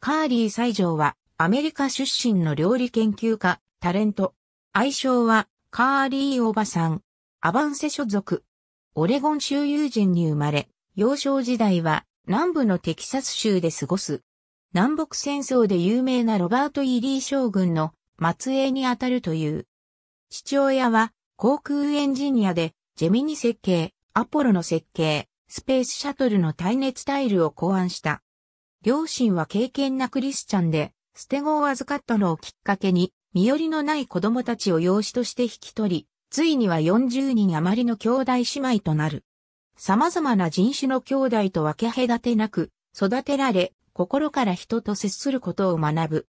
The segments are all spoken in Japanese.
カーリー西条はアメリカ出身の料理研究家、タレント。愛称はカーリーおばさん。アバンセ所属。オレゴン州友人に生まれ、幼少時代は南部のテキサス州で過ごす。南北戦争で有名なロバート・イリー将軍の末裔にあたるという。父親は航空エンジニアでジェミニ設計、アポロの設計、スペースシャトルの耐熱タイルを考案した。両親は敬虔なクリスチャンで、捨て子を預かったのをきっかけに、身寄りのない子供たちを養子として引き取り、ついには40人余りの兄弟姉妹となる。様々な人種の兄弟と分け隔てなく、育てられ、心から人と接することを学ぶ。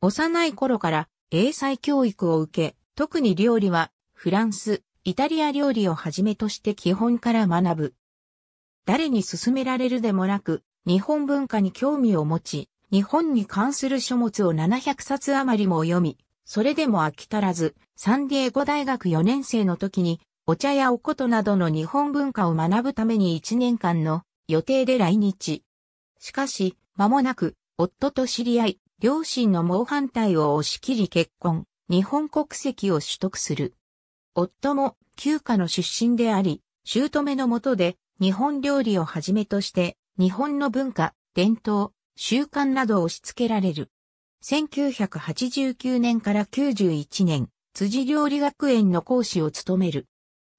幼い頃から英才教育を受け、特に料理はフランス、イタリア料理をはじめとして基本から学ぶ。誰に勧められるでもなく、日本文化に興味を持ち、日本に関する書物を700冊余りも読み、それでも飽き足らず、サンディエゴ大学4年生の時に、お茶やおことなどの日本文化を学ぶために1年間の予定で来日。しかし、間もなく、夫と知り合い、両親の猛反対を押し切り結婚、日本国籍を取得する。夫も、旧家の出身であり、姑のもとで、日本料理をはじめとして、日本の文化、伝統、習慣などを押し付けられる。1989年から91年、辻料理学園の講師を務める。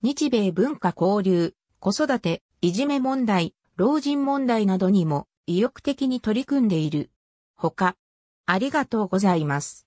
日米文化交流、子育て、いじめ問題、老人問題などにも意欲的に取り組んでいる。他、ありがとうございます。